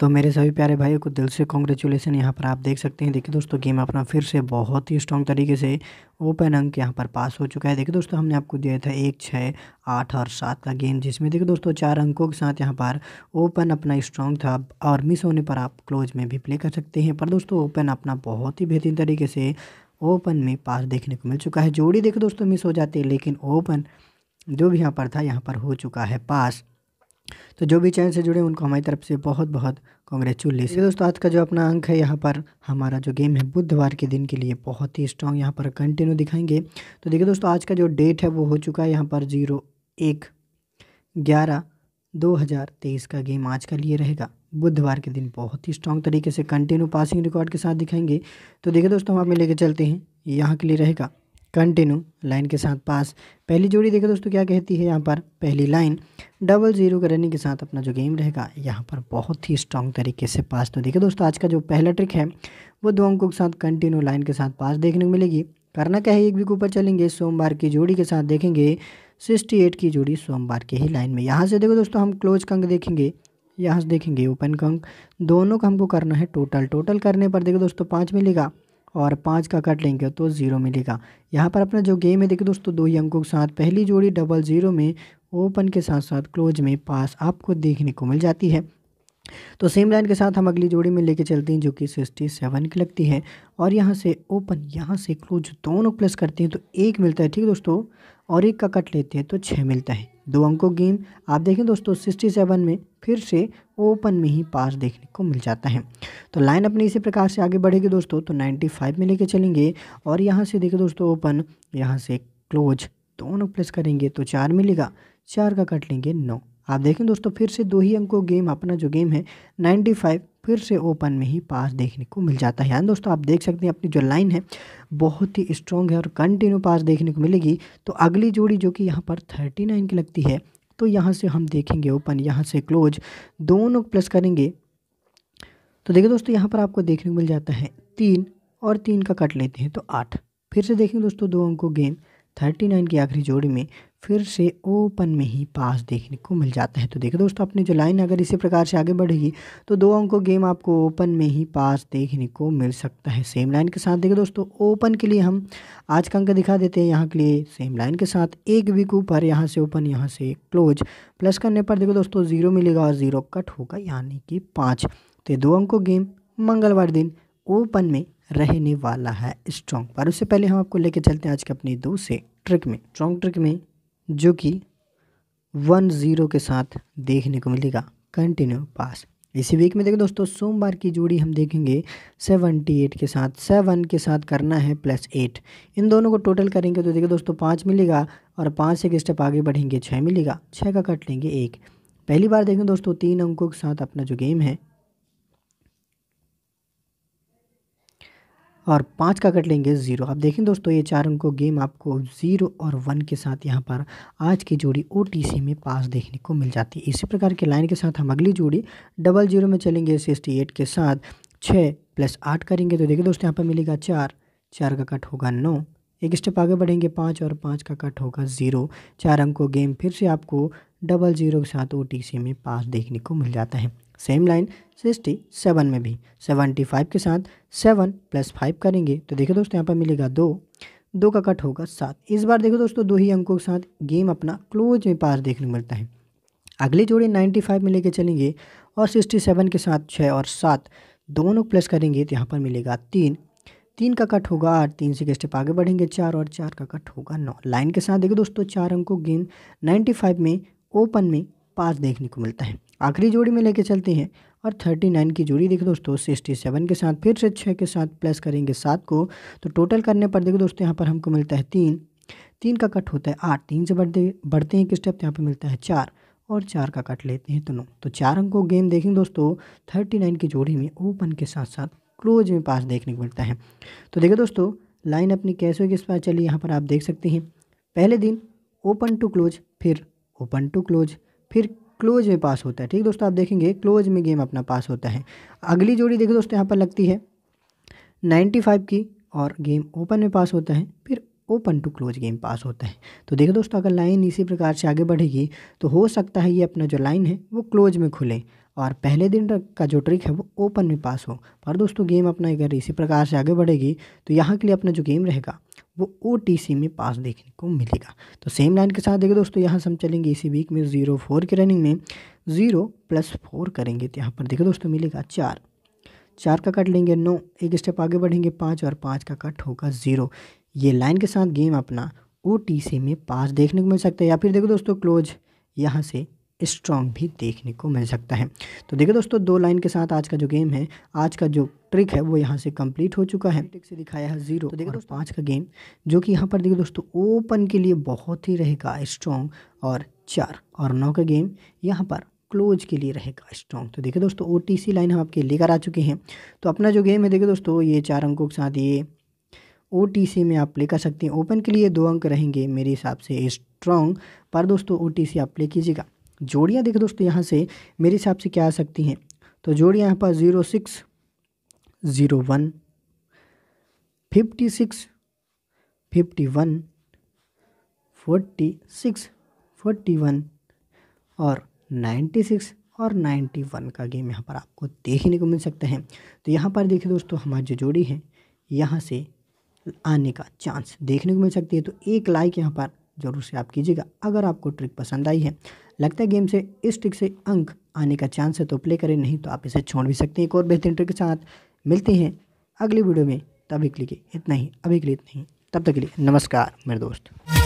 तो मेरे सभी प्यारे भाइयों को दिल से कॉन्ग्रेचुलेसन यहाँ पर आप देख सकते हैं देखिए दोस्तों गेम अपना फिर से बहुत ही स्ट्रॉन्ग तरीके से ओपन अंक यहाँ पर पास हो चुका है देखिए दोस्तों हमने आपको दिया था एक छः आठ और सात का गेम जिसमें देखिए दोस्तों चार अंकों के साथ यहाँ पर ओपन अपना स्ट्रॉन्ग था और मिस होने पर आप क्लोज में भी प्ले कर सकते हैं पर दोस्तों ओपन अपना बहुत ही बेहतरीन तरीके से ओपन में पास देखने को मिल चुका है जोड़ी देखो दोस्तों मिस हो जाती है लेकिन ओपन जो भी यहाँ पर था यहाँ पर हो चुका है पास तो जो भी चैनल से जुड़े उनको हमारी तरफ से बहुत बहुत कॉन्ग्रेचुलेसन दोस्तों आज का जो अपना अंक है यहाँ पर हमारा जो गेम है बुधवार के दिन के लिए बहुत ही स्ट्रॉन्ग यहाँ पर कंटिन्यू दिखाएंगे तो देखिए दोस्तों आज का जो डेट है वो हो चुका है यहाँ पर जीरो एक ग्यारह दो हज़ार तेईस का गेम आज का लिए रहेगा बुधवार के दिन बहुत ही स्ट्रॉन्ग तरीके से कंटिन्यू पासिंग रिकॉर्ड के साथ दिखाएंगे तो देखिए दोस्तों हम आप में लेके चलते हैं यहाँ के लिए रहेगा कंटिन्यू लाइन के साथ पास पहली जोड़ी देखें दोस्तों क्या कहती है यहाँ पर पहली लाइन डबल ज़ीरो के रनिंग के साथ अपना जो गेम रहेगा यहाँ पर बहुत ही स्ट्रांग तरीके से पास तो देखिए दोस्तों आज का जो पहला ट्रिक है वो दो अंकों के साथ कंटिन्यू लाइन के साथ पास देखने को मिलेगी करना क्या है एक वीक ऊपर चलेंगे सोमवार की जोड़ी के साथ देखेंगे सिक्सटी एट की जोड़ी सोमवार के ही लाइन में यहाँ से देखो दोस्तों हम क्लोज कंक देखेंगे यहाँ से देखेंगे ओपन कंक दोनों का हमको करना है टोटल टोटल करने पर देखो दोस्तों पाँच मिलेगा और पाँच का कट लेंगे तो ज़ीरो मिलेगा यहाँ पर अपना जो गेम है देखिए दोस्तों दो ही अंकों के साथ पहली जोड़ी डबल ज़ीरो में ओपन के साथ साथ क्लोज में पास आपको देखने को मिल जाती है तो सेम लाइन के साथ हम अगली जोड़ी में लेके चलते हैं जो कि सिक्सटी सेवन की लगती है और यहाँ से ओपन यहाँ से क्लोज दोनों प्लस करते हैं तो एक मिलता है ठीक है दोस्तों और एक का कट लेते हैं तो छः मिलता है दो अंकों गेम आप देखें दोस्तों सिक्सटी सेवन में फिर से ओपन में ही पास देखने को मिल जाता है तो लाइन अपने इसी प्रकार से आगे बढ़ेगी दोस्तों तो नाइन्टी फाइव में लेके चलेंगे और यहाँ से देखें दोस्तों ओपन यहाँ से क्लोज दोनों प्लस करेंगे तो चार मिलेगा चार का कट लेंगे नौ आप देखें दोस्तों फिर से दो ही अंकों गेम अपना जो गेम है नाइन्टी फाइव फिर से ओपन में ही पास देखने को मिल जाता है यानी दोस्तों आप देख सकते हैं अपनी जो लाइन है बहुत ही स्ट्रॉन्ग है और कंटिन्यू पास देखने को मिलेगी तो अगली जोड़ी जो कि यहाँ पर थर्टी नाइन की लगती है तो यहाँ से हम देखेंगे ओपन यहाँ से क्लोज दोनों प्लस करेंगे तो देखिए दोस्तों यहाँ पर आपको देखने को मिल जाता है तीन और तीन का कट लेते हैं तो आठ फिर से देखेंगे दोस्तों दो अंकों गेम थर्टी नाइन की आखिरी जोड़ी में फिर से ओपन में ही पास देखने को मिल जाता है तो देखो दोस्तों अपनी जो लाइन अगर इसी प्रकार से आगे बढ़ेगी तो दो अंकों गेम आपको ओपन में ही पास देखने को मिल सकता है सेम लाइन के साथ देखो दोस्तों ओपन के लिए हम आज का अंक दिखा देते हैं यहाँ के लिए सेम लाइन के साथ एक वीक ऊपर यहाँ से ओपन यहाँ से क्लोज प्लस करने पर देखो दोस्तों ज़ीरो मिलेगा और ज़ीरो कट होगा यानी कि पाँच तो दो अंकों गेम मंगलवार दिन ओपन में रहने वाला है स्ट्रॉन्ग पर उससे पहले हम आपको लेके चलते हैं आज के अपनी दो से ट्रिक में स्ट्रॉन्ग ट्रिक में जो कि वन ज़ीरो के साथ देखने को मिलेगा कंटिन्यू पास इसी वीक में देखें दोस्तों सोमवार की जोड़ी हम देखेंगे सेवनटी एट के साथ सेवन के साथ करना है प्लस एट इन दोनों को टोटल करेंगे तो देखें दोस्तों पाँच मिलेगा और पाँच से एक स्टेप आगे बढ़ेंगे छः मिलेगा छः का कट लेंगे एक पहली बार देखें दोस्तों तीन अंकों के साथ अपना जो गेम है और पाँच का कट लेंगे ज़ीरो आप देखें दोस्तों ये चार अंकों गेम आपको ज़ीरो और वन के साथ यहाँ पर आज की जोड़ी ओ में पास देखने को मिल जाती है इसी प्रकार के लाइन के साथ हम अगली जोड़ी डबल जीरो में चलेंगे सिक्सटी एट के साथ छः प्लस आठ करेंगे तो देखिए दोस्तों यहाँ पर मिलेगा चार चार का कट होगा नौ एक स्टेप आगे बढ़ेंगे पाँच और पाँच का कट होगा ज़ीरो चार अंकों गेम फिर से आपको डबल ज़ीरो के साथ ओ में पास देखने को मिल जाता है सेम लाइन सिक्सटी सेवन में भी सेवनटी फाइव के साथ सेवन प्लस फाइव करेंगे तो देखिए दोस्तों यहाँ पर मिलेगा दो दो का कट होगा सात इस बार देखो दोस्तों दो ही अंकों के साथ गेम अपना क्लोज में पास देखने को मिलता है अगली जोड़ी नाइन्टी फाइव में लेके चलेंगे और सिक्सटी सेवन के साथ छः और सात दोनों प्लस करेंगे तो यहाँ पर मिलेगा तीन तीन का कट होगा आठ तीन से स्टेप आगे बढ़ेंगे चार और चार का कट होगा नौ लाइन के साथ देखो दोस्तों चार अंकों गेम नाइन्टी फाइव में ओपन में पास देखने को मिलता है आखिरी जोड़ी में लेके चलते हैं और थर्टी नाइन की जोड़ी देखो दोस्तों सिक्सटी सेवन के साथ फिर से छः के साथ प्लस करेंगे सात को तो टोटल करने पर देखो दोस्तों यहाँ पर हमको मिलता है तीन तीन का कट होता है आठ तीन से बढ़ते बढ़ते हैं एक स्टेप यहाँ पर मिलता है चार और चार का कट लेते हैं तो नौ तो चार हमको गेम देखेंगे दोस्तों थर्टी नाइन की जोड़ी में ओपन के साथ साथ क्लोज में पास देखने को मिलता है तो देखो दोस्तों लाइन अपनी कैसे होगी इस पास चलिए यहाँ पर आप देख सकते हैं पहले दिन ओपन टू क्लोज फिर ओपन टू क्लोज फिर क्लोज में पास होता है ठीक दोस्तों आप देखेंगे क्लोज में गेम अपना पास होता है अगली जोड़ी देखो दोस्तों यहाँ पर लगती है नाइन्टी फाइव की और गेम ओपन में पास होता है फिर open to close game pass होता है तो देखो दोस्तों अगर लाइन इसी प्रकार से आगे बढ़ेगी तो हो सकता है ये अपना जो लाइन है वो क्लोज में खुले और पहले दिन का जो ट्रिक है वो ओपन में पास हो पर दोस्तों गेम अपना अगर इसी प्रकार से आगे बढ़ेगी तो यहाँ के लिए अपना जो गेम रहेगा वो ओ में पास देखने को मिलेगा तो सेम लाइन के साथ देखें दोस्तों यहाँ से हम चलेंगे इसी वीक में ज़ीरो फोर की रनिंग में ज़ीरो प्लस फोर करेंगे तो यहाँ पर देखो दोस्तों मिलेगा चार चार का कट लेंगे नौ एक स्टेप आगे बढ़ेंगे पाँच और पाँच का कट होगा ज़ीरो ये लाइन के साथ गेम अपना ओ में पास देखने को मिल सकता है या फिर देखो दोस्तों क्लोज यहाँ से स्ट्रॉन्ग भी देखने को मिल सकता है तो देखिए दोस्तों दो लाइन के साथ आज का जो गेम है आज का जो ट्रिक है वो यहाँ से कंप्लीट हो चुका है ट्रिक से दिखाया है जीरो तो देखिए दोस्तों पाँच का गेम जो कि यहाँ पर देखिए दोस्तों ओपन के लिए बहुत ही रहेगा स्ट्रॉन्ग और चार और नौ का गेम यहाँ पर क्लोज के लिए रहेगा स्ट्रॉन्ग तो देखिए दोस्तों ओ लाइन हम आपके लेकर आ चुके हैं तो अपना जो गेम है देखिए दोस्तों ये चार अंकों के साथ ये ओ में आप प्ले कर सकते हैं ओपन के लिए दो अंक रहेंगे मेरे हिसाब से स्ट्रॉन्ग पर दोस्तों ओ आप प्ले कीजिएगा जोड़ियाँ देखो दोस्तों यहाँ से मेरे हिसाब से क्या आ सकती हैं तो जोड़ियाँ यहाँ पर zero six zero one fifty six fifty one forty six forty one और नाइन्टी सिक्स और नाइन्टी वन का गेम यहाँ पर आपको देखने को मिल सकता है तो यहाँ पर देखिए दोस्तों हमारी जो जोड़ी है यहाँ से आने का चांस देखने को मिल सकती है तो एक लाइक यहाँ पर ज़रूर से आप कीजिएगा अगर आपको ट्रिक पसंद आई है लगता है गेम से इस ट्रिक से अंक आने का चांस है तो प्ले करें नहीं तो आप इसे छोड़ भी सकते हैं एक और बेहतरीन ट्रिक के साथ मिलते हैं अगली वीडियो में तभी के लिए इतना ही अभी के लिए इतना ही तब तक के लिए नमस्कार मेरे दोस्त